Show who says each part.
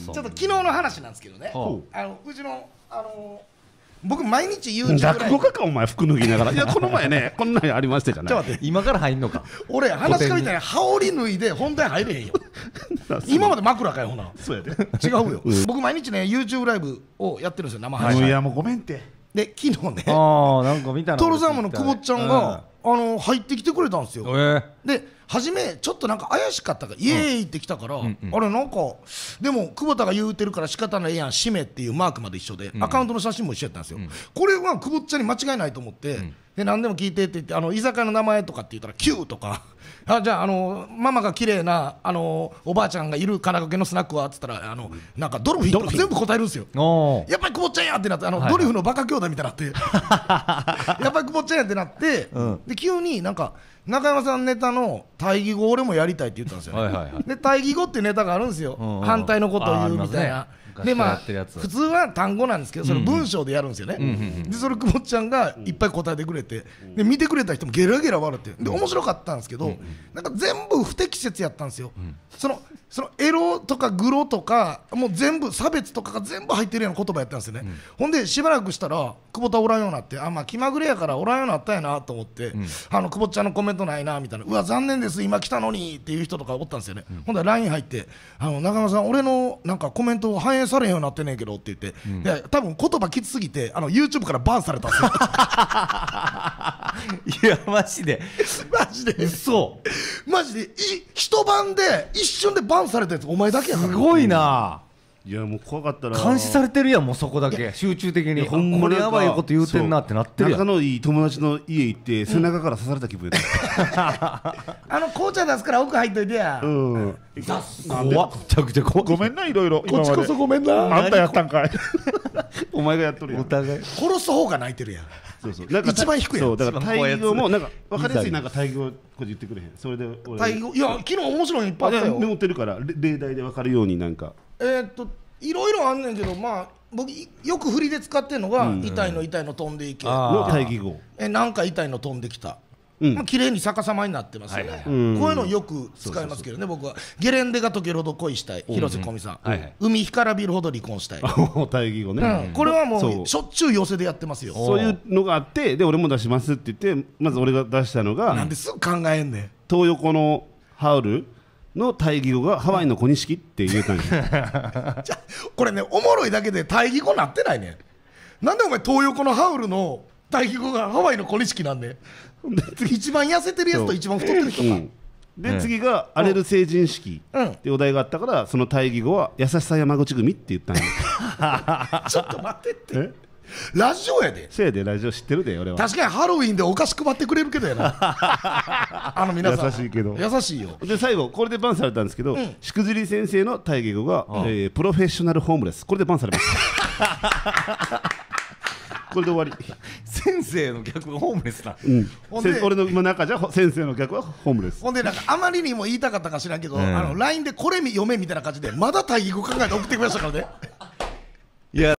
Speaker 1: ちょっと
Speaker 2: 昨日の話なんですけどね、あ、のうちの、あのー、僕、毎日 YouTube で。落
Speaker 1: 語家か、お前、服脱ぎながら、いや、この前ね、こんなんありましたじゃない、ちょっと待って、今から入んのか、俺、話しかみたいに
Speaker 2: 羽織脱いで、本題入れへんよ、今まで枕かよ、ほな、そうやで、違うよ、うん、僕、毎日ね、YouTube ライブをやってるんですよ、生配信。いや、もうごめんって。で、昨日ね、あなんか見たトロサーモンの久保ちゃんが、うんあの入ってきてくれたんですよ、えー、で初めちょっとなんか怪しかったから、イエーイって来たから、うんあれなんかでも久保田が言うてるから仕方ないやん「しめ」っていうマークまで一緒で、アカウントの写真も一緒やったんですよ、うん、これは久保ちゃんに間違いないと思って、うんで何でも聞いてって言ってあの居酒屋の名前とかって言ったら「Q」とかあじゃああのママが綺麗なあのおばあちゃんがいる神奈川県のスナックはっつったらあのなんかドルフィンとか全部答えるんですよやっぱり久保ちゃんやってなってあの、はい、ドリフのバカ兄弟みたいになって やっぱり久保ちゃんやってなって、うん、で急になんか中山さんネタの「対義語俺もやりたい」って言ったんですよね、ねはい、で対義語ってネタがあるんですよ、うんうん、反対のことを言うみたいな。でまあ普通は単語なんですけどそれ文章でやるんですよね、うんうん、でそれ久保ちゃんがいっぱい答えてくれてで見てくれた人もゲラゲラ笑ってで面白かったんですけど、うんうん、なんか全部不適切やったんですよ、うん、そのそのエロとかグロとかもう全部差別とかが全部入ってるような言葉やったんですよね、うん、ほんでしばらくしたら久保田おらんようになってあまあ気まぐれやからおらんようになったんやなと思って、うん、あの久保ちゃんのコメントないなみたいなうわ残念です今来たのにっていう人とかおったんですよね、ほんで LINE 入ってあの中村さん俺のなんかコメントを反映されへんようになってねえけどって言って、うん、多分言葉きつすぎてあの YouTube からバンされたんですよ いやマジで マジでそ
Speaker 1: うマジでい一晩で一瞬で
Speaker 2: バンされたやつお前だけやからすごいな、
Speaker 1: いやもう怖かったら監視されてるやんもうそこだけ集中的にほんまにやばいこと言うてんなってなってるやん仲のいい友達の家行って背中から刺された気分や あ
Speaker 2: の紅茶出すから奥入っといてや、
Speaker 1: うん、怖っめちゃくちゃ怖いご
Speaker 2: めんないろいろこっちこそごめんなあんたやった
Speaker 1: んかいお前がやっとるやんお互い殺す方が泣いてるやんそうそうなんか一番低いやんだから対義もなんか分かりやすいなんか対義語これ言ってくれへんそれで対応いや昨
Speaker 2: 日面白いのいっぱいあったよメ
Speaker 1: モってるから例題で分かるようになんか
Speaker 2: えー、っといろいろあんねんけどまあ僕よく振りで使ってるのが、うん、痛いの痛いの飛んでいけの対義語えなんか痛いの飛んできたうん、まあ綺麗に逆さまになってますよね、はいはい、こういうのよく使いますけどね僕はゲレンデが溶けるほど恋したい広瀬香美さん、うんはいはい、海干からびるほど離婚したい
Speaker 1: 対 義語ね、うん、これはもうし
Speaker 2: ょっちゅう寄せでやってますよそういう
Speaker 1: のがあってで俺も出しますって言ってまず俺が出したのがなんですぐ考えんねん東横のハウルの対義語がハワイの小錦って言えたんやじゃこれねおもろいだけで対義語なってないねなんでお前東横のハウルの
Speaker 2: 対義語がハワイの小錦なんで一番痩せてるやつと一番太ってる人か、うん、
Speaker 1: で、ね、次が荒れる成人式ってお題があったから、その対義語は優しさ山口組って言ったん
Speaker 2: や ちょっと待ってっ
Speaker 1: てラジオやでせやでラジオ知ってるで俺は確
Speaker 2: かにハロウィンでお菓子配ってくれるけどやな
Speaker 1: あの皆さん優しいけど優しいよで最後これでバンされたんですけど、うん、しくじり先生の大義語が、うん、えー、プロフェッショナルホームレスこれでバンされました これで終わり先生の逆はホームレスな、うん、俺の中じゃ先生の逆はホームレスほ
Speaker 2: んでなんかあまりにも言
Speaker 1: いたかったか知らんけど、えー、あの
Speaker 2: LINE でこれ読めみたいな感じでまだ大義語考えて送ってくれましたからね
Speaker 1: いや